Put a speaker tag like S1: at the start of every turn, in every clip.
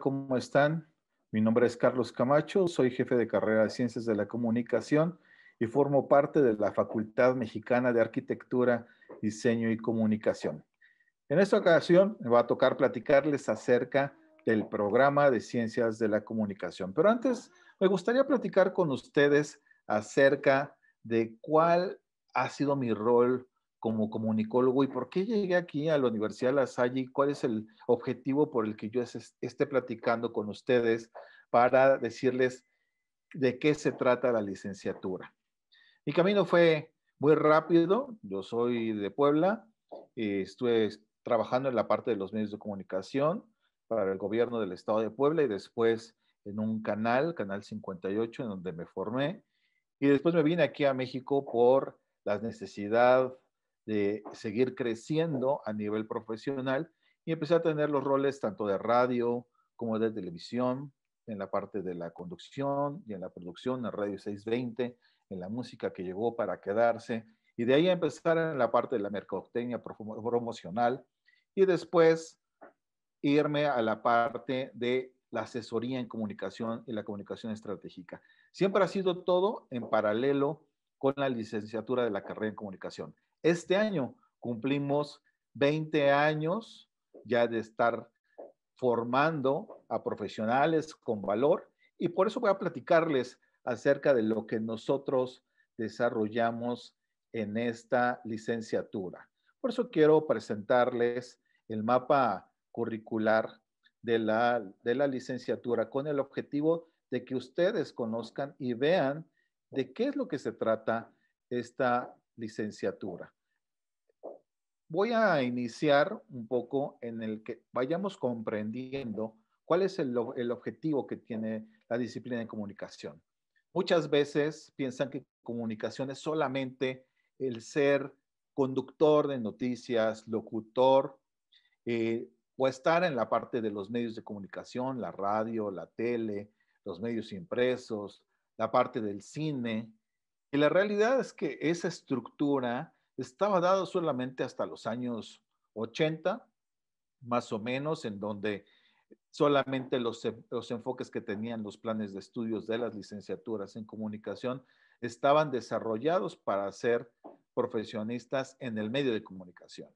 S1: ¿Cómo están? Mi nombre es Carlos Camacho, soy jefe de carrera de Ciencias de la Comunicación y formo parte de la Facultad Mexicana de Arquitectura, Diseño y Comunicación. En esta ocasión me va a tocar platicarles acerca del programa de Ciencias de la Comunicación. Pero antes me gustaría platicar con ustedes acerca de cuál ha sido mi rol como comunicólogo y por qué llegué aquí a la Universidad de La Salle cuál es el objetivo por el que yo esté platicando con ustedes para decirles de qué se trata la licenciatura. Mi camino fue muy rápido, yo soy de Puebla, eh, estuve trabajando en la parte de los medios de comunicación para el gobierno del estado de Puebla y después en un canal, Canal 58, en donde me formé. Y después me vine aquí a México por la necesidad de seguir creciendo a nivel profesional y empecé a tener los roles tanto de radio como de televisión, en la parte de la conducción y en la producción en Radio 620, en la música que llegó para quedarse, y de ahí empezar en la parte de la mercadotecnia promocional, y después irme a la parte de la asesoría en comunicación y la comunicación estratégica. Siempre ha sido todo en paralelo con la licenciatura de la carrera en comunicación. Este año cumplimos 20 años ya de estar formando a profesionales con valor y por eso voy a platicarles acerca de lo que nosotros desarrollamos en esta licenciatura. Por eso quiero presentarles el mapa curricular de la, licenciatura con el objetivo de que ustedes conozcan y vean de qué es lo que se trata esta licenciatura voy a iniciar un poco en el que vayamos comprendiendo cuál es el, objetivo que tiene la disciplina de comunicación. Muchas veces piensan que comunicación es solamente el ser conductor de noticias, locutor, eh, o estar en la parte de los medios de comunicación, la radio, la tele, los medios impresos, la parte del cine. Y la realidad es que esa estructura estaba dado solamente hasta los años 80, más o menos, en donde solamente los, enfoques que tenían los planes de estudios de las licenciaturas en comunicación estaban desarrollados para ser profesionistas en el medio de comunicación.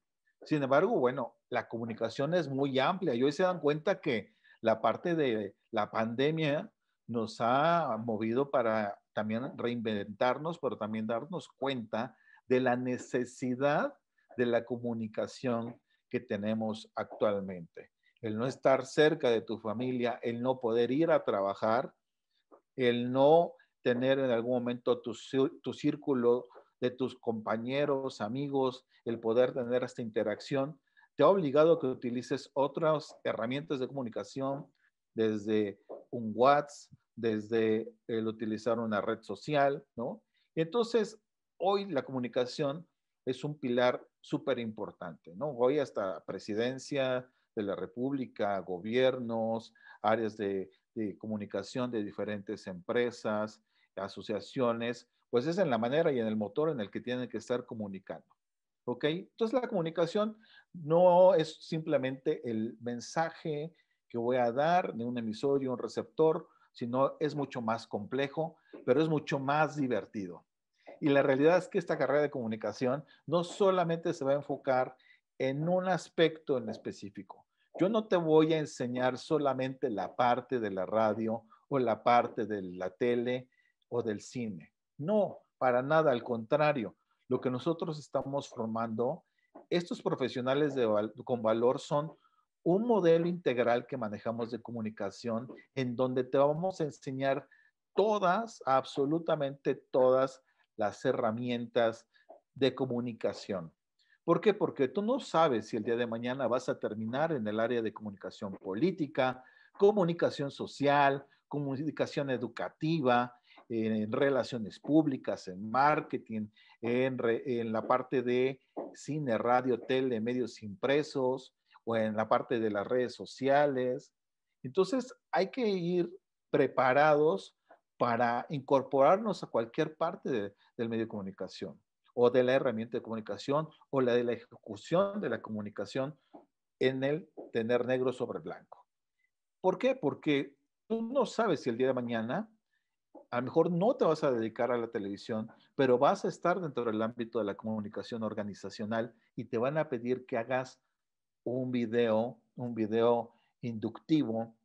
S1: Sin embargo, bueno, la comunicación es muy amplia y hoy se dan cuenta que la parte de la pandemia nos ha movido para también reinventarnos, pero también darnos cuenta de la necesidad de la comunicación que tenemos actualmente. El no estar cerca de tu familia, el no poder ir a trabajar, el no tener en algún momento tu, círculo de tus compañeros, amigos, el poder tener esta interacción, te ha obligado a que utilices otras herramientas de comunicación, desde un WhatsApp, desde el utilizar una red social, ¿no? Entonces, hoy la comunicación es un pilar súper importante, ¿no? Hoy hasta presidencia de la República, gobiernos, áreas de, comunicación de diferentes empresas, asociaciones, pues es en la manera y en el motor en el que tienen que estar comunicando. ¿Ok? Entonces la comunicación no es simplemente el mensaje que voy a dar de un y un receptor, sino es mucho más complejo, pero es mucho más divertido. Y la realidad es que esta carrera de comunicación no solamente se va a enfocar en un aspecto en específico. Yo no te voy a enseñar solamente la parte de la radio o la parte de la tele o del cine. No, para nada, al contrario. Lo que nosotros estamos formando, estos profesionales con valor son un modelo integral que manejamos de comunicación en donde te vamos a enseñar todas, absolutamente todas las herramientas de comunicación. ¿Por qué? Porque tú no sabes si el día de mañana vas a terminar en el área de comunicación política, comunicación social, comunicación educativa, en, relaciones públicas, en marketing, en, la parte de cine, radio, tele, medios impresos o en la parte de las redes sociales. Entonces hay que ir preparados para incorporarnos a cualquier parte del medio de comunicación o de la herramienta de comunicación o la de la ejecución de la comunicación en el tener negro sobre blanco. ¿Por qué? Porque tú no sabes si el día de mañana a lo mejor no te vas a dedicar a la televisión, pero vas a estar dentro del ámbito de la comunicación organizacional y te van a pedir que hagas un video, un video inductivo,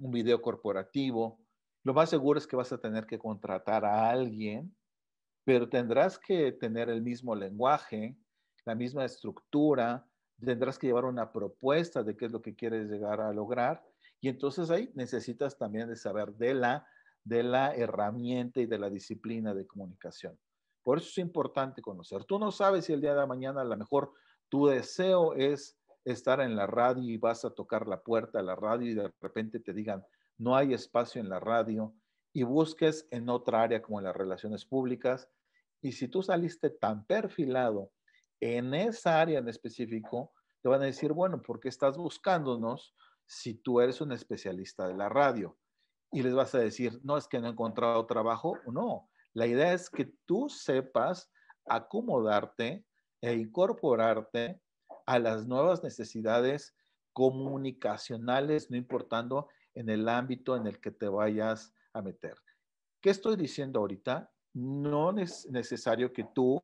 S1: un video corporativo, lo más seguro es que vas a tener que contratar a alguien, pero tendrás que tener el mismo lenguaje, la misma estructura, tendrás que llevar una propuesta de qué es lo que quieres llegar a lograr. Y entonces ahí necesitas también de saber de la, de la herramienta y de la disciplina de comunicación. Por eso es importante conocer. Tú no sabes si el día de mañana a lo mejor tu deseo es estar en la radio y vas a tocar la puerta de la radio y de repente te digan, no hay espacio en la radio y busques en otra área como en las relaciones públicas. Y si tú saliste tan perfilado en esa área en específico, te van a decir, bueno, ¿por qué estás buscándonos si tú eres un especialista de la radio? Y les vas a decir, no es que no he encontrado trabajo. No, la idea es que tú sepas acomodarte e incorporarte a las nuevas necesidades comunicacionales, no importando en el ámbito en el que te vayas a meter. ¿Qué estoy diciendo ahorita? No es necesario que tú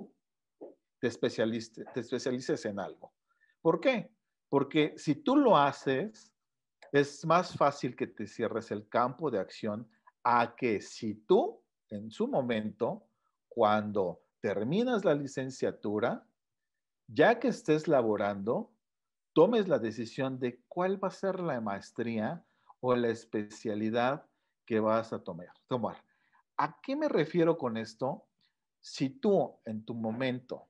S1: te especialices, te especialices en algo. ¿Por qué? Porque si tú lo haces, es más fácil que te cierres el campo de acción a que si tú en su momento, cuando terminas la licenciatura, ya que estés laborando, tomes la decisión de cuál va a ser la maestría o la especialidad que vas a tomar. tomar. ¿A qué me refiero con esto? Si tú en tu momento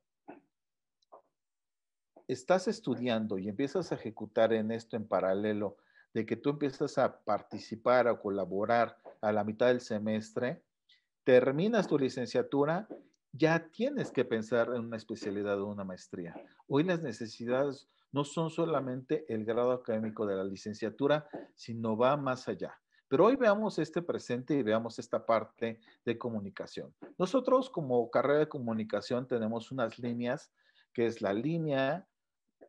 S1: estás estudiando y empiezas a ejecutar en esto en paralelo, de que tú empiezas a participar o colaborar a la mitad del semestre, terminas tu licenciatura, ya tienes que pensar en una especialidad o una maestría. Hoy las necesidades no son solamente el grado académico de la licenciatura, sino va más allá. Pero hoy veamos este presente y veamos esta parte de comunicación. Nosotros como carrera de comunicación tenemos unas líneas, que es la línea,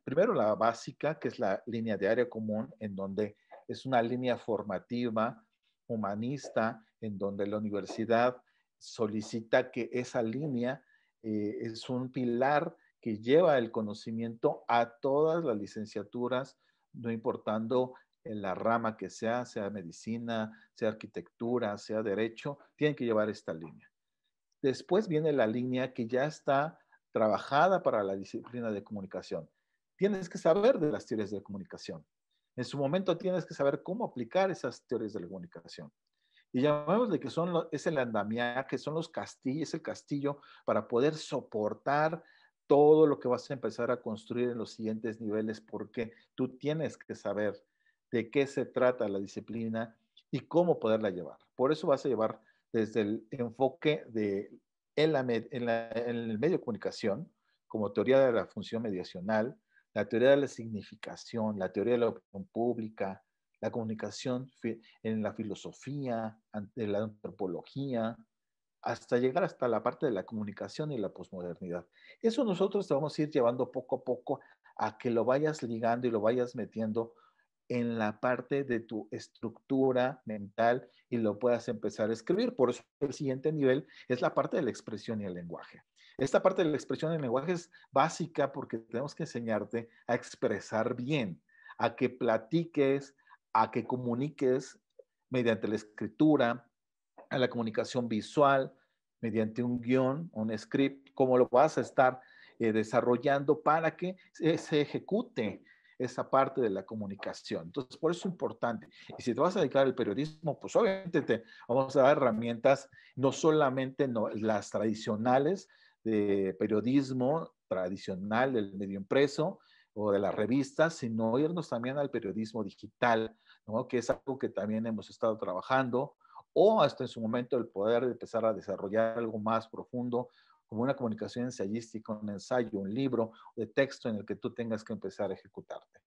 S1: primero la básica, que es la línea de área común, en donde es una línea formativa, humanista, en donde la universidad solicita que esa línea eh, es un pilar que lleva el conocimiento a todas las licenciaturas, no importando en la rama que sea, sea medicina, sea arquitectura, sea derecho, tienen que llevar esta línea. Después viene la línea que ya está trabajada para la disciplina de comunicación. Tienes que saber de las teorías de comunicación. En su momento tienes que saber cómo aplicar esas teorías de la comunicación. Y de que son, es el andamiaje, son los castillos, es el castillo para poder soportar todo lo que vas a empezar a construir en los siguientes niveles, porque tú tienes que saber de qué se trata la disciplina y cómo poderla llevar. Por eso vas a llevar desde el enfoque de en, en el medio de comunicación, como teoría de la función mediacional, la teoría de la significación, la teoría de la opinión pública, la comunicación en la filosofía, en la antropología, hasta llegar hasta la parte de la comunicación y la posmodernidad. Eso nosotros te vamos a ir llevando poco a poco a que lo vayas ligando y lo vayas metiendo en la parte de tu estructura mental y lo puedas empezar a escribir. Por eso el siguiente nivel es la parte de la expresión y el lenguaje. Esta parte de la expresión y el lenguaje es básica porque tenemos que enseñarte a expresar bien, a que platiques, a que comuniques mediante la escritura, a la comunicación visual mediante un guión, un script, cómo lo vas a estar eh, desarrollando para que se, ejecute esa parte de la comunicación. Entonces, por eso es importante. Y si te vas a dedicar al periodismo, pues obviamente te vamos a dar herramientas, no solamente las tradicionales de periodismo tradicional del medio impreso o de las revistas, sino irnos también al periodismo digital, que es algo que también hemos estado trabajando o hasta en su momento el poder de empezar a desarrollar algo más profundo, como una comunicación ensayística, un ensayo, un libro de texto en el que tú tengas que empezar a ejecutarte.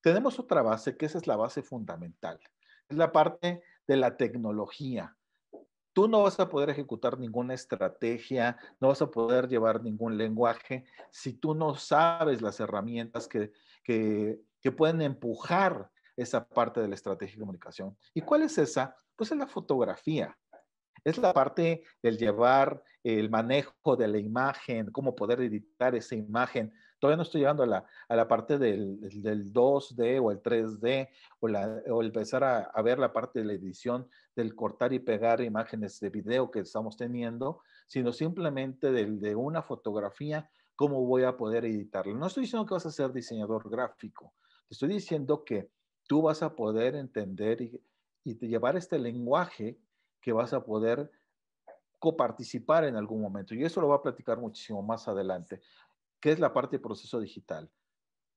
S1: Tenemos otra base, que esa es la base fundamental, es la parte de la tecnología. Tú no vas a poder ejecutar ninguna estrategia, no vas a poder llevar ningún lenguaje si tú no sabes las herramientas que, que pueden empujar esa parte de la estrategia de comunicación. ¿Y cuál es esa? Pues es la fotografía. Es la parte del llevar el manejo de la imagen, cómo poder editar esa imagen. Todavía no estoy llevando a la, parte del, del, 2D o el 3D o, empezar a, ver la parte de la edición, del cortar y pegar imágenes de video que estamos teniendo, sino simplemente del, de una fotografía, cómo voy a poder editarla. No estoy diciendo que vas a ser diseñador gráfico, te estoy diciendo que tú vas a poder entender y y te llevar este lenguaje que vas a poder coparticipar en algún momento. Y eso lo va a platicar muchísimo más adelante, ¿Qué es la parte de proceso digital.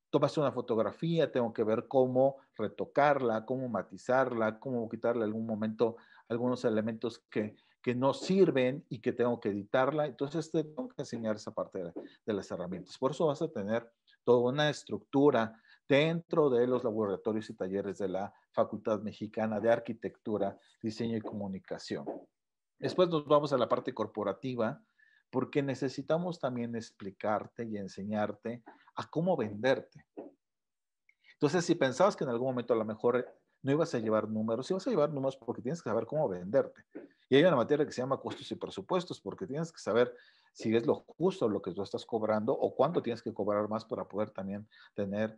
S1: Tomas una fotografía, tengo que ver cómo retocarla, cómo matizarla, cómo quitarle algún momento algunos elementos que, no sirven y que tengo que editarla. Entonces te tengo que enseñar esa parte de las herramientas. Por eso vas a tener toda una estructura dentro de los laboratorios y talleres de la Facultad Mexicana de Arquitectura, Diseño y Comunicación. Después nos vamos a la parte corporativa, porque necesitamos también explicarte y enseñarte a cómo venderte. Entonces, si pensabas que en algún momento a lo mejor no ibas a llevar números, ibas a llevar números porque tienes que saber cómo venderte. Y hay una materia que se llama costos y presupuestos, porque tienes que saber si es lo justo lo que tú estás cobrando o cuánto tienes que cobrar más para poder también tener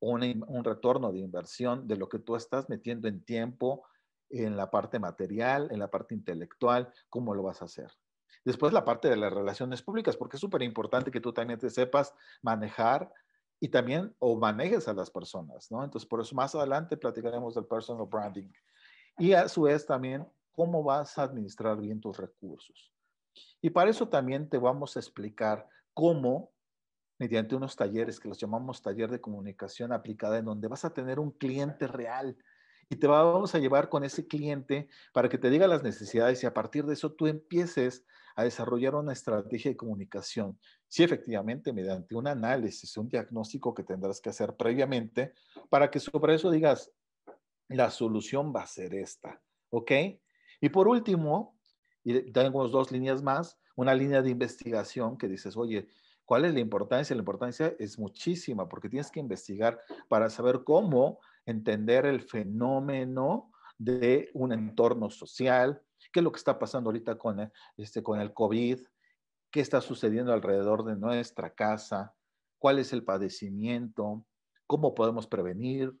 S1: un retorno de inversión de lo que tú estás metiendo en tiempo, en la parte material, en la parte intelectual, cómo lo vas a hacer. Después la parte de las relaciones públicas, porque es súper importante que tú también te sepas manejar y también o manejes a las personas, ¿no? Entonces, por eso más adelante platicaremos del personal branding. Y a su vez también, cómo vas a administrar bien tus recursos. Y para eso también te vamos a explicar cómo mediante unos talleres que los llamamos taller de comunicación aplicada, en donde vas a tener un cliente real y te vamos a llevar con ese cliente para que te diga las necesidades y a partir de eso tú empieces a desarrollar una estrategia de comunicación. Sí, efectivamente, mediante un análisis, un diagnóstico que tendrás que hacer previamente para que sobre eso digas, la solución va a ser esta, ¿ok? Y por último, y tengo dos líneas más, una línea de investigación que dices, oye, ¿Cuál es la importancia? La importancia es muchísima porque tienes que investigar para saber cómo entender el fenómeno de un entorno social, qué es lo que está pasando ahorita con el, este, con el COVID, qué está sucediendo alrededor de nuestra casa, cuál es el padecimiento, cómo podemos prevenir.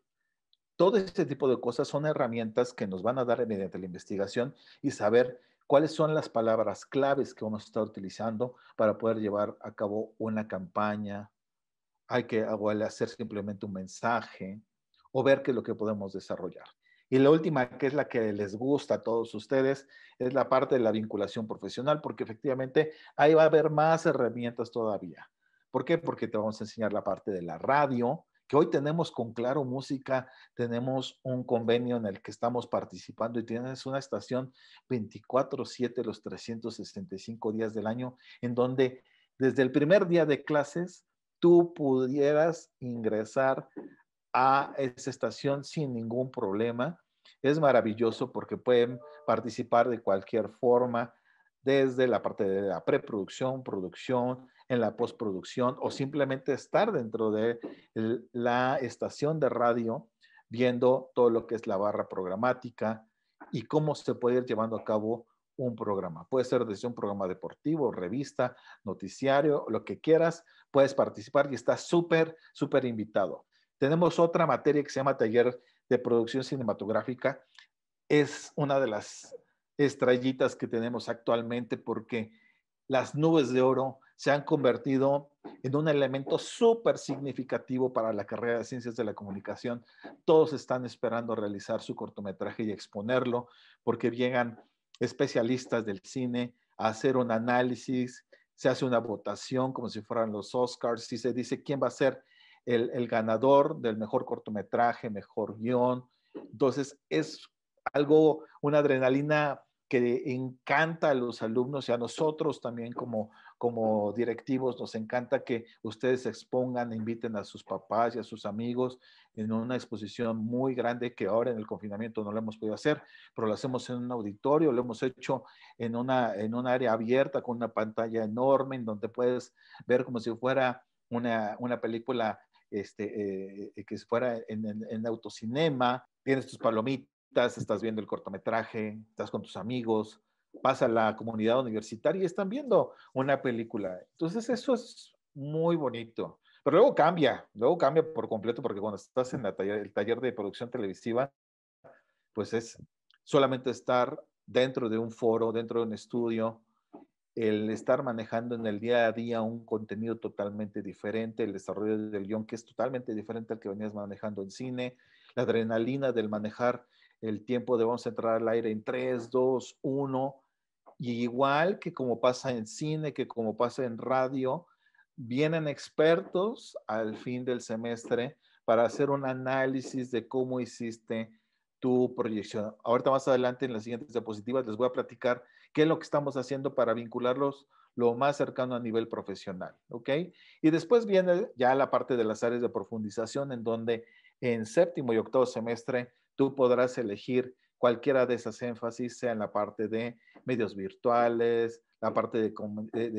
S1: Todo este tipo de cosas son herramientas que nos van a dar mediante la investigación y saber cuáles son las palabras claves que uno está utilizando para poder llevar a cabo una campaña. Hay que hacer simplemente un mensaje o ver qué es lo que podemos desarrollar. Y la última, que es la que les gusta a todos ustedes, es la parte de la vinculación profesional, porque efectivamente ahí va a haber más herramientas todavía. ¿Por qué? Porque te vamos a enseñar la parte de la radio, que hoy tenemos con Claro Música, tenemos un convenio en el que estamos participando y tienes una estación 24/7 los 365 días del año, en donde desde el primer día de clases tú pudieras ingresar a esa estación sin ningún problema. Es maravilloso porque pueden participar de cualquier forma, desde la parte de la preproducción, producción, en la postproducción o simplemente estar dentro de la estación de radio viendo todo lo que es la barra programática y cómo se puede ir llevando a cabo un programa. Puede ser desde un programa deportivo, revista, noticiario, lo que quieras, puedes participar y estás súper, súper invitado. Tenemos otra materia que se llama Taller de Producción Cinematográfica. Es una de las estrellitas que tenemos actualmente porque las nubes de oro se han convertido en un elemento súper significativo para la carrera de ciencias de la comunicación. Todos están esperando realizar su cortometraje y exponerlo porque llegan especialistas del cine a hacer un análisis, se hace una votación como si fueran los Oscars y se dice quién va a ser el, ganador del mejor cortometraje, mejor guión. Entonces es algo, una adrenalina que encanta a los alumnos y a nosotros también como como directivos nos encanta que ustedes expongan, inviten a sus papás y a sus amigos en una exposición muy grande que ahora en el confinamiento no lo hemos podido hacer, pero lo hacemos en un auditorio, lo hemos hecho en una en un área abierta con una pantalla enorme en donde puedes ver como si fuera una, una película este, eh, que fuera en, en, en autocinema, tienes tus palomitas, estás viendo el cortometraje, estás con tus amigos, pasa la comunidad universitaria y están viendo una película. Entonces eso es muy bonito. Pero luego cambia, luego cambia por completo porque cuando estás en el taller de producción televisiva, pues es solamente estar dentro de un foro, dentro de un estudio, el estar manejando en el día a día un contenido totalmente diferente, el desarrollo del guión que es totalmente diferente al que venías manejando en cine, la adrenalina del manejar el tiempo de vamos a entrar al aire en 3, 2, 1, y igual que como pasa en cine, que como pasa en radio, vienen expertos al fin del semestre para hacer un análisis de cómo hiciste tu proyección. Ahorita más adelante en las siguientes diapositivas les voy a platicar qué es lo que estamos haciendo para vincularlos lo más cercano a nivel profesional, ¿ok? Y después viene ya la parte de las áreas de profundización en donde en séptimo y octavo semestre tú podrás elegir cualquiera de esas énfasis, sea en la parte de medios virtuales, la parte de,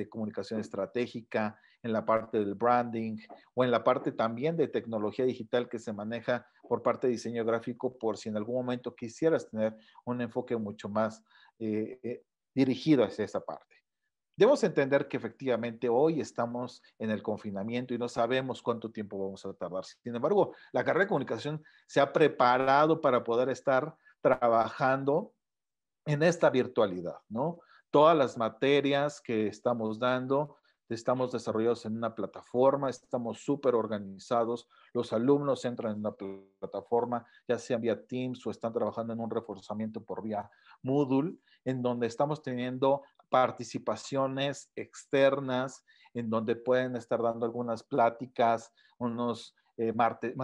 S1: comunicación estratégica, en la parte del branding o en la parte también de tecnología digital que se maneja por parte de diseño gráfico, por si en algún momento quisieras tener un enfoque mucho más eh, eh, dirigido hacia esa parte. Debemos entender que efectivamente hoy estamos en el confinamiento y no sabemos cuánto tiempo vamos a tardar. Sin embargo, la carrera de comunicación se ha preparado para poder estar trabajando en esta virtualidad, ¿no? Todas las materias que estamos dando, estamos desarrollados en una plataforma, estamos súper organizados, los alumnos entran en una plataforma, ya sea vía Teams o están trabajando en un reforzamiento por vía Moodle, en donde estamos teniendo participaciones externas, en donde pueden estar dando algunas pláticas, unos eh,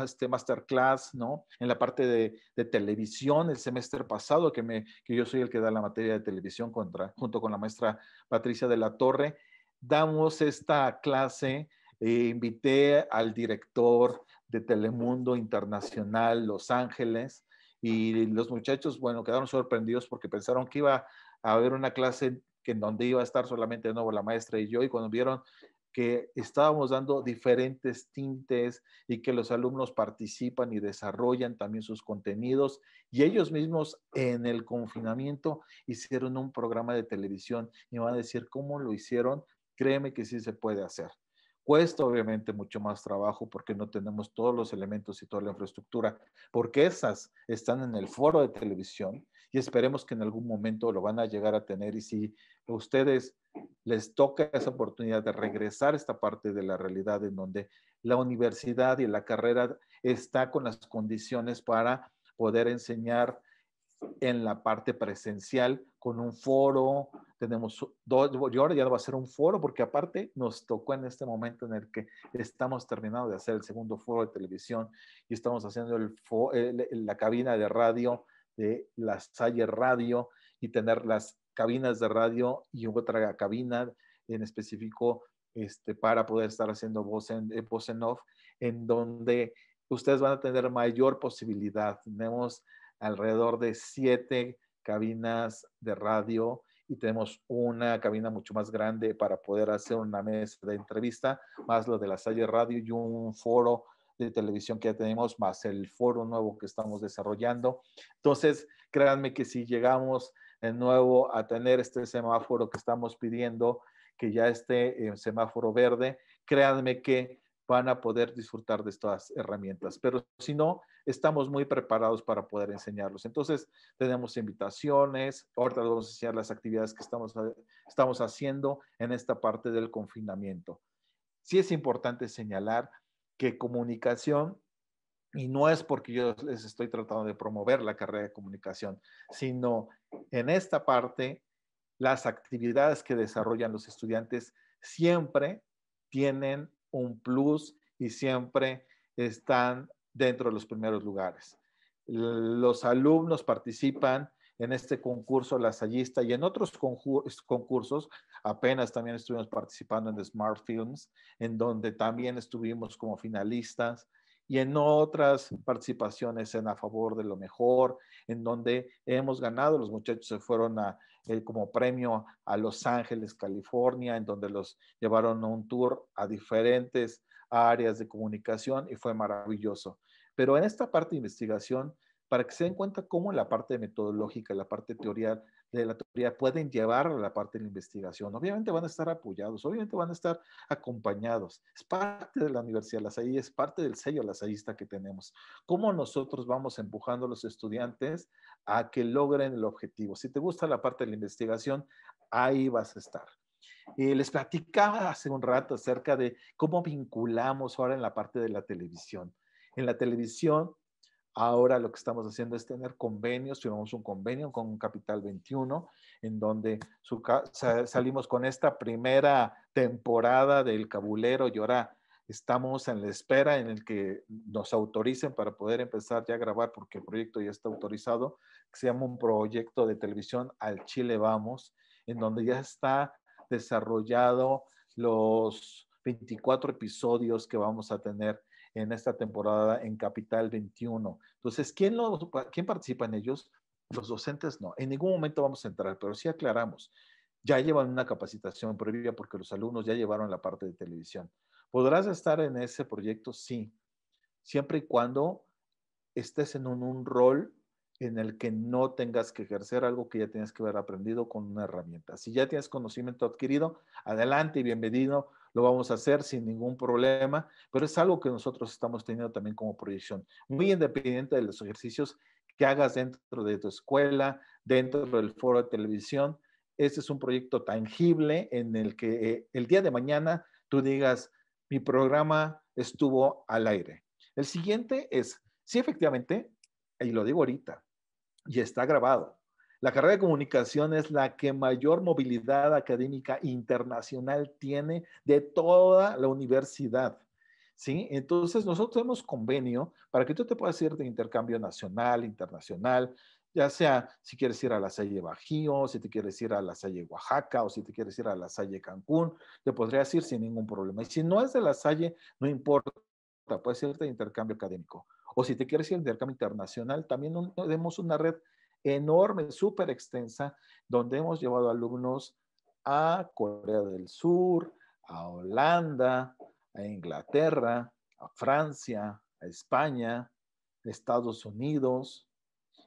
S1: este, masterclass, ¿no? En la parte de, televisión el semestre pasado, que, me, que yo soy el que da la materia de televisión junto con la maestra Patricia de la Torre, damos esta clase, e invité al director de Telemundo Internacional Los Ángeles y los muchachos, bueno, quedaron sorprendidos porque pensaron que iba a haber una clase en donde iba a estar solamente de nuevo la maestra y yo, y cuando vieron que estábamos dando diferentes tintes y que los alumnos participan y desarrollan también sus contenidos y ellos mismos en el confinamiento hicieron un programa de televisión y van a decir cómo lo hicieron, créeme que sí se puede hacer. Cuesta obviamente mucho más trabajo porque no tenemos todos los elementos y toda la infraestructura, porque esas están en el foro de televisión, y esperemos que en algún momento lo van a llegar a tener y si a ustedes les toca esa oportunidad de regresar a esta parte de la realidad en donde la universidad y la carrera está con las condiciones para poder enseñar en la parte presencial con un foro. Tenemos dos, yo ahora ya va a ser un foro porque aparte nos tocó en este momento en el que estamos terminando de hacer el segundo foro de televisión y estamos haciendo la cabina de radio de la Salle Radio y tener las cabinas de radio y otra cabina en específico este, para poder estar haciendo voz en, eh, voz en off, en donde ustedes van a tener mayor posibilidad. Tenemos alrededor de siete cabinas de radio y tenemos una cabina mucho más grande para poder hacer una mesa de entrevista, más lo de la Salle Radio y un foro de televisión que ya tenemos, más el foro nuevo que estamos desarrollando. Entonces, créanme que si llegamos de nuevo a tener este semáforo que estamos pidiendo, que ya esté en semáforo verde, créanme que van a poder disfrutar de estas herramientas. Pero si no, estamos muy preparados para poder enseñarlos. Entonces, tenemos invitaciones, ahorita les vamos a enseñar las actividades que estamos, estamos haciendo en esta parte del confinamiento. Sí es importante señalar que comunicación, y no es porque yo les estoy tratando de promover la carrera de comunicación, sino en esta parte, las actividades que desarrollan los estudiantes siempre tienen un plus y siempre están dentro de los primeros lugares. Los alumnos participan en este concurso lasallista y en otros concursos Apenas también estuvimos participando en Smart Films, en donde también estuvimos como finalistas y en otras participaciones en A Favor de lo Mejor, en donde hemos ganado. Los muchachos se fueron eh, como premio a Los Ángeles, California, en donde los llevaron a un tour a diferentes áreas de comunicación y fue maravilloso. Pero en esta parte de investigación para que se den cuenta cómo la parte metodológica, la parte teoría de la teoría pueden llevar a la parte de la investigación. Obviamente van a estar apoyados, obviamente van a estar acompañados. Es parte de la universidad, la SAI, es parte del sello SAI que tenemos. ¿Cómo nosotros vamos empujando a los estudiantes a que logren el objetivo? Si te gusta la parte de la investigación, ahí vas a estar. Eh, les platicaba hace un rato acerca de cómo vinculamos ahora en la parte de la televisión. En la televisión Ahora lo que estamos haciendo es tener convenios, firmamos un convenio con Capital 21, en donde salimos con esta primera temporada del cabulero y ahora estamos en la espera en el que nos autoricen para poder empezar ya a grabar, porque el proyecto ya está autorizado, que se llama un proyecto de televisión Al Chile Vamos, en donde ya está desarrollado los 24 episodios que vamos a tener en esta temporada en Capital 21. Entonces, ¿quién, participa en ellos? Los docentes no. En ningún momento vamos a entrar, pero sí aclaramos. Ya llevan una capacitación previa porque los alumnos ya llevaron la parte de televisión. ¿Podrás estar en ese proyecto? Sí, siempre y cuando estés en un, un, rol en el que no tengas que ejercer algo que ya tienes que haber aprendido con una herramienta. Si ya tienes conocimiento adquirido, adelante y bienvenido lo vamos a hacer sin ningún problema, pero es algo que nosotros estamos teniendo también como proyección, muy independiente de los ejercicios que hagas dentro de tu escuela, dentro del foro de televisión. Este es un proyecto tangible en el que el día de mañana tú digas, mi programa estuvo al aire. El siguiente es, sí, efectivamente, y lo digo ahorita, y está grabado, la carrera de comunicación es la que mayor movilidad académica internacional tiene de toda la universidad. ¿Sí? Entonces, nosotros tenemos convenio para que tú te puedas ir de intercambio nacional, internacional, ya sea si quieres ir a la Salle Bajío, si te quieres ir a la Salle Oaxaca o si te quieres ir a la Salle Cancún, te podrías ir sin ningún problema. Y si no es de la Salle, no importa, puedes irte de intercambio académico. O si te quieres ir de intercambio internacional, también tenemos una red enorme, súper extensa, donde hemos llevado alumnos a Corea del Sur, a Holanda, a Inglaterra, a Francia, a España, Estados Unidos.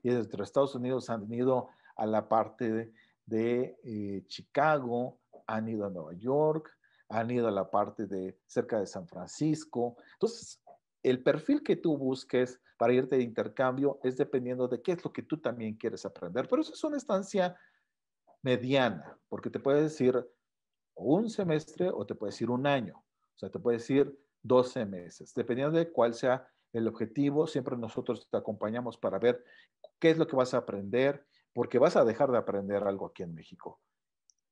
S1: Y desde Estados Unidos han venido a la parte de, eh, Chicago, han ido a Nueva York, han ido a la parte de cerca de San Francisco. Entonces, el perfil que tú busques para irte de intercambio es dependiendo de qué es lo que tú también quieres aprender. Pero eso es una estancia mediana, porque te puedes decir un semestre o te puedes ir un año, o sea, te puede decir 12 meses, dependiendo de cuál sea el objetivo. Siempre nosotros te acompañamos para ver qué es lo que vas a aprender, porque vas a dejar de aprender algo aquí en México.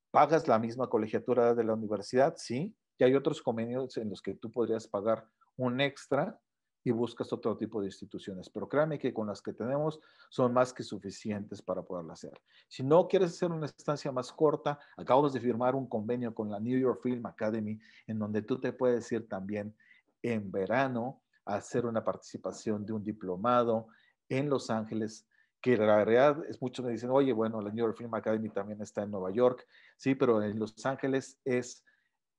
S1: ¿Pagas la misma colegiatura de la universidad? Sí. Y hay otros convenios en los que tú podrías pagar un extra y buscas otro tipo de instituciones. Pero créame que con las que tenemos son más que suficientes para poderlo hacer. Si no quieres hacer una estancia más corta, acabamos de firmar un convenio con la New York Film Academy, en donde tú te puedes ir también en verano a hacer una participación de un diplomado en Los Ángeles, que la realidad es mucho me dicen, oye, bueno, la New York Film Academy también está en Nueva York, sí, pero en Los Ángeles es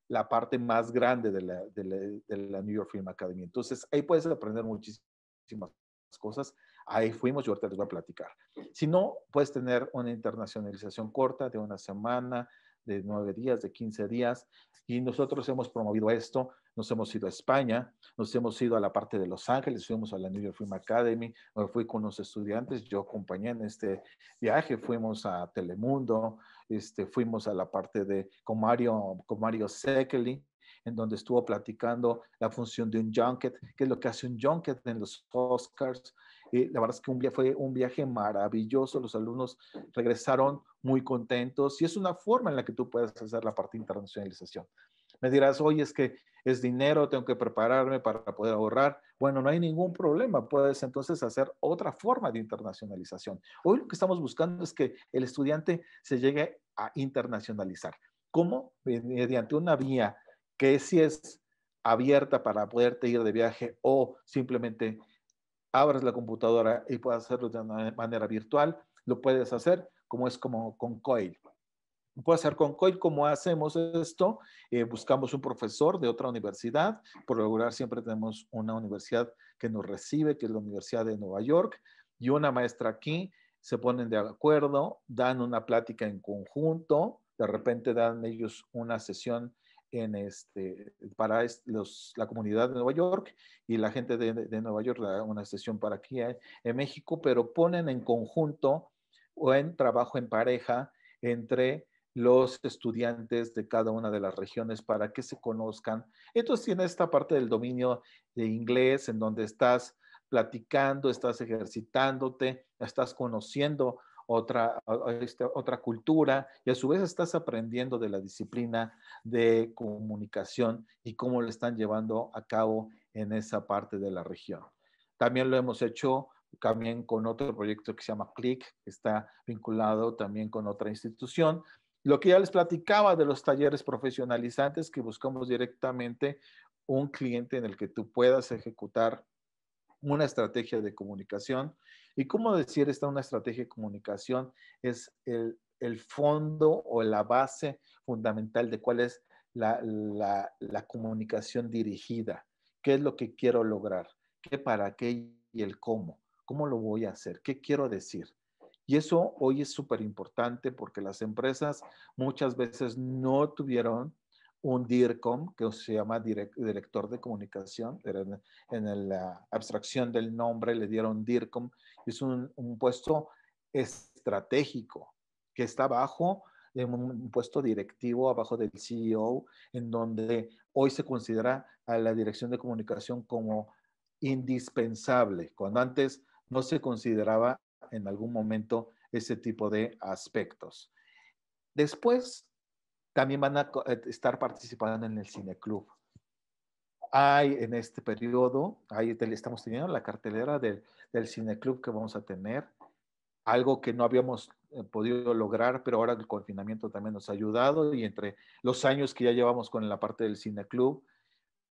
S1: la parte más grande de la, New York Film Academy. Entonces, ahí puedes aprender muchísimas cosas. Ahí fuimos, yo ahorita les voy a platicar. Si no, puedes tener una internacionalización corta de una semana, de nueve días, de quince días. Y nosotros hemos promovido esto. Nos hemos ido a España, nos hemos ido a la parte de Los Ángeles, fuimos a la New York Film Academy, fui con los estudiantes, yo acompañé en este viaje, fuimos a Telemundo, este, fuimos a la parte de con Mario, con en donde estuvo platicando la función de un junket, que es lo que hace un junket en los Oscars. y eh, la verdad es que un, fue un viaje maravilloso, los alumnos regresaron muy contentos y es una forma en la que tú puedes hacer la parte internacionalización. Me dirás, oye, es que es dinero, tengo que prepararme para poder ahorrar. Bueno, no hay ningún problema, puedes entonces hacer otra forma de internacionalización. Hoy lo que estamos buscando es que el estudiante se llegue a internacionalizar. ¿Cómo? Mediante una vía que si es abierta para poderte ir de viaje o simplemente abres la computadora y puedas hacerlo de una manera virtual, lo puedes hacer como es como con COIL puede hacer con COIL como hacemos esto, eh, buscamos un profesor de otra universidad, por regular siempre tenemos una universidad que nos recibe, que es la Universidad de Nueva York, y una maestra aquí, se ponen de acuerdo, dan una plática en conjunto, de repente dan ellos una sesión en este, para la comunidad de Nueva York y la gente de, Nueva York da una sesión para aquí eh, en México, pero ponen en conjunto o en trabajo en pareja entre los estudiantes de cada una de las regiones para que se conozcan. Entonces tiene esta parte del dominio de inglés en donde estás platicando, estás ejercitándote, estás conociendo otra, este, otra cultura y a su vez estás aprendiendo de la disciplina de comunicación y cómo lo están llevando a cabo en esa parte de la región. También lo hemos hecho también con otro proyecto que se llama CLIC, que está vinculado también con otra institución, lo que ya les platicaba de los talleres profesionalizantes que buscamos directamente un cliente en el que tú puedas ejecutar una estrategia de comunicación. Y cómo decir esta una estrategia de comunicación es el, fondo o la base fundamental de cuál es la, comunicación dirigida. ¿Qué es lo que quiero lograr? ¿Qué para qué y el cómo? ¿Cómo lo voy a hacer? ¿Qué quiero decir? Y eso hoy es súper importante porque las empresas muchas veces no tuvieron un DIRCOM, que se llama director de comunicación, en, la ah, abstracción del nombre le dieron DIRCOM, es un, puesto estratégico que está abajo en un puesto directivo, abajo del CEO, en donde hoy se considera a la dirección de comunicación como indispensable, cuando antes no se consideraba en algún momento ese tipo de aspectos. Después, también van a eh, estar participando en el cineclub. Hay en este periodo, ahí estamos teniendo la cartelera del, del cineclub que vamos a tener, algo que no habíamos eh, podido lograr, pero ahora el confinamiento también nos ha ayudado y entre los años que ya llevamos con la parte del cineclub,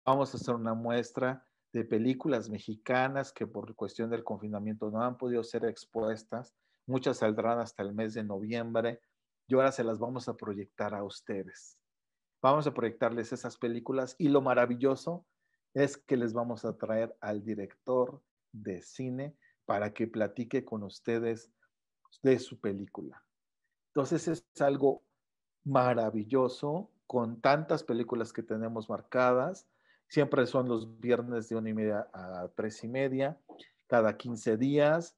S1: vamos a hacer una muestra de películas mexicanas que por cuestión del confinamiento no han podido ser expuestas. Muchas saldrán hasta el mes de noviembre y ahora se las vamos a proyectar a ustedes. Vamos a proyectarles esas películas y lo maravilloso es que les vamos a traer al director de cine para que platique con ustedes de su película. Entonces es algo maravilloso con tantas películas que tenemos marcadas Siempre son los viernes de una y media a tres y media, cada 15 días.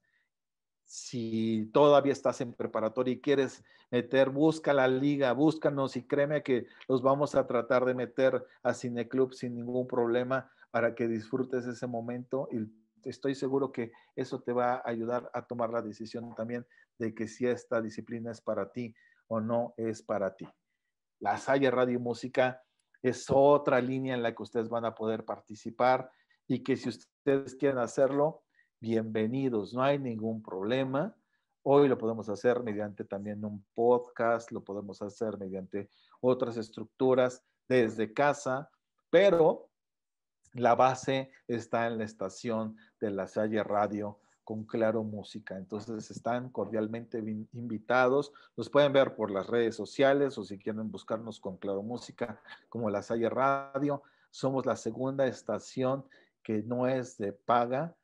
S1: Si todavía estás en preparatoria y quieres meter, busca la liga, búscanos y créeme que los vamos a tratar de meter a Cineclub sin ningún problema para que disfrutes ese momento y estoy seguro que eso te va a ayudar a tomar la decisión también de que si esta disciplina es para ti o no es para ti. La Salle Radio Música es otra línea en la que ustedes van a poder participar y que si ustedes quieren hacerlo, bienvenidos, no hay ningún problema. Hoy lo podemos hacer mediante también un podcast, lo podemos hacer mediante otras estructuras desde casa, pero la base está en la estación de la Salle Radio con Claro Música. Entonces están cordialmente invitados. Los pueden ver por las redes sociales o si quieren buscarnos con Claro Música como La Salle Radio. Somos la segunda estación que no es de paga,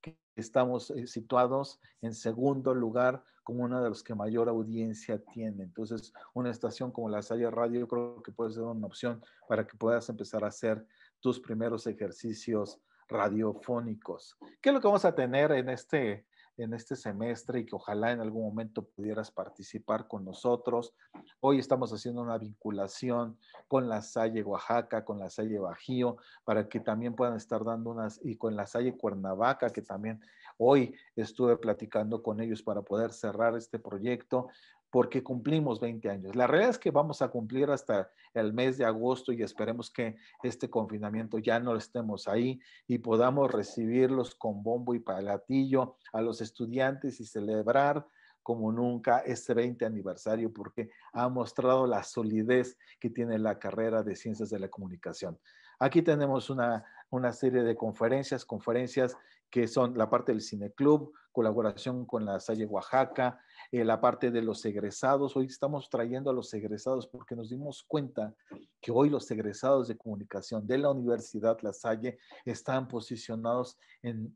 S1: que estamos eh, situados en segundo lugar como una de los que mayor audiencia tiene. Entonces, una estación como La Salle Radio creo que puede ser una opción para que puedas empezar a hacer tus primeros ejercicios radiofónicos. ¿Qué es lo que vamos a tener en este, en este semestre y que ojalá en algún momento pudieras participar con nosotros? Hoy estamos haciendo una vinculación con la Salle Oaxaca, con la Salle Bajío, para que también puedan estar dando unas, y con la Salle Cuernavaca, que también hoy estuve platicando con ellos para poder cerrar este proyecto porque cumplimos 20 años. La realidad es que vamos a cumplir hasta el mes de agosto y esperemos que este confinamiento ya no estemos ahí y podamos recibirlos con bombo y palatillo a los estudiantes y celebrar como nunca este 20 aniversario porque ha mostrado la solidez que tiene la carrera de ciencias de la comunicación. Aquí tenemos una, una serie de conferencias, conferencias que son la parte del Cineclub, colaboración con la Salle Oaxaca, eh, la parte de los egresados. Hoy estamos trayendo a los egresados porque nos dimos cuenta que hoy los egresados de comunicación de la Universidad La Salle están posicionados en,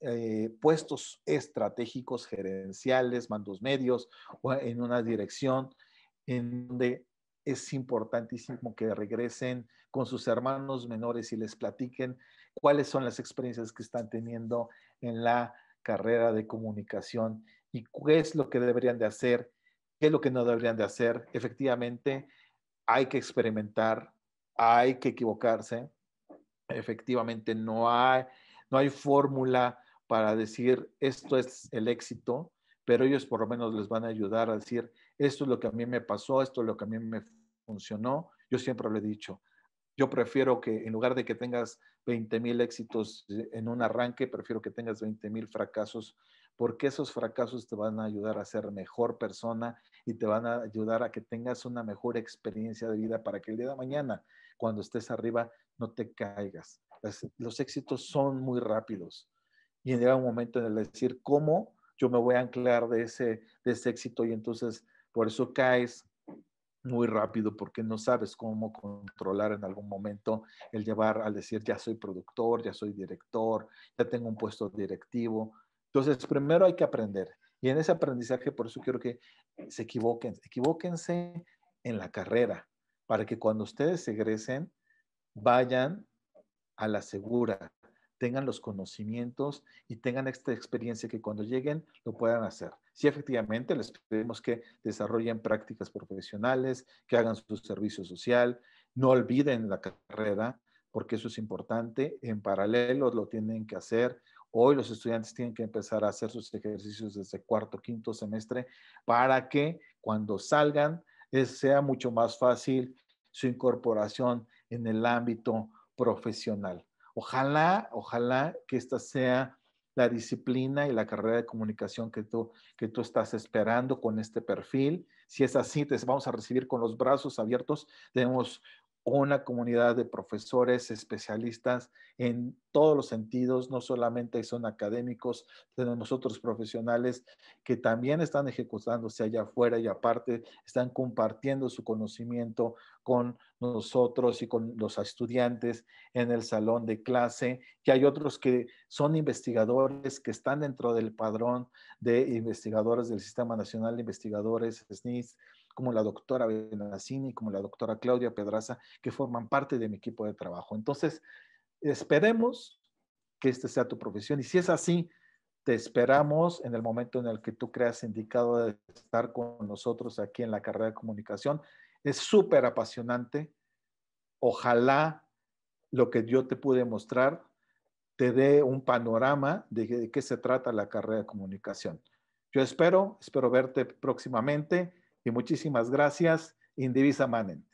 S1: eh, puestos estratégicos gerenciales, mandos medios o en una dirección en donde es importantísimo que regresen con sus hermanos menores y les platiquen cuáles son las experiencias que están teniendo en la carrera de comunicación y qué es lo que deberían de hacer, qué es lo que no deberían de hacer. Efectivamente, hay que experimentar, hay que equivocarse. Efectivamente, no hay, no hay fórmula para decir esto es el éxito, pero ellos por lo menos les van a ayudar a decir esto es lo que a mí me pasó, esto es lo que a mí me funcionó. Yo siempre lo he dicho, yo prefiero que en lugar de que tengas 20,000 éxitos en un arranque, prefiero que tengas 20,000 mil fracasos porque esos fracasos te van a ayudar a ser mejor persona y te van a ayudar a que tengas una mejor experiencia de vida para que el día de mañana, cuando estés arriba, no te caigas. los éxitos son muy rápidos y llega un momento en el decir, ¿cómo yo me voy a anclar de ese, de ese éxito? Y entonces por eso caes, muy rápido porque no sabes cómo controlar en algún momento el llevar al decir ya soy productor, ya soy director, ya tengo un puesto directivo, entonces, primero hay que aprender. Y en ese aprendizaje, por eso quiero que se equivoquen. Equivóquense en la carrera para que cuando ustedes egresen, vayan a la segura, tengan los conocimientos y tengan esta experiencia que cuando lleguen lo puedan hacer. Sí, efectivamente, les pedimos que desarrollen prácticas profesionales, que hagan su servicio social, no olviden la carrera, porque eso es importante. En paralelo lo tienen que hacer Hoy los estudiantes tienen que empezar a hacer sus ejercicios desde cuarto, quinto semestre para que cuando salgan sea mucho más fácil su incorporación en el ámbito profesional. Ojalá, ojalá que esta sea la disciplina y la carrera de comunicación que tú, que tú estás esperando con este perfil. Si es así, te vamos a recibir con los brazos abiertos. Tenemos una comunidad de profesores especialistas en todos los sentidos, no solamente son académicos, tenemos otros profesionales que también están ejecutándose allá afuera y aparte están compartiendo su conocimiento con nosotros y con los estudiantes en el salón de clase. Que hay otros que son investigadores que están dentro del padrón de investigadores del Sistema Nacional de Investigadores, SNIS, como la doctora Benazini, como la doctora Claudia Pedraza, que forman parte de mi equipo de trabajo. Entonces, esperemos que esta sea tu profesión y si es así, te esperamos en el momento en el que tú creas indicado de estar con nosotros aquí en la carrera de comunicación. Es súper apasionante. Ojalá lo que yo te pude mostrar te dé un panorama de qué se trata la carrera de comunicación. Yo espero, espero verte próximamente y muchísimas gracias, Indivisa Manen.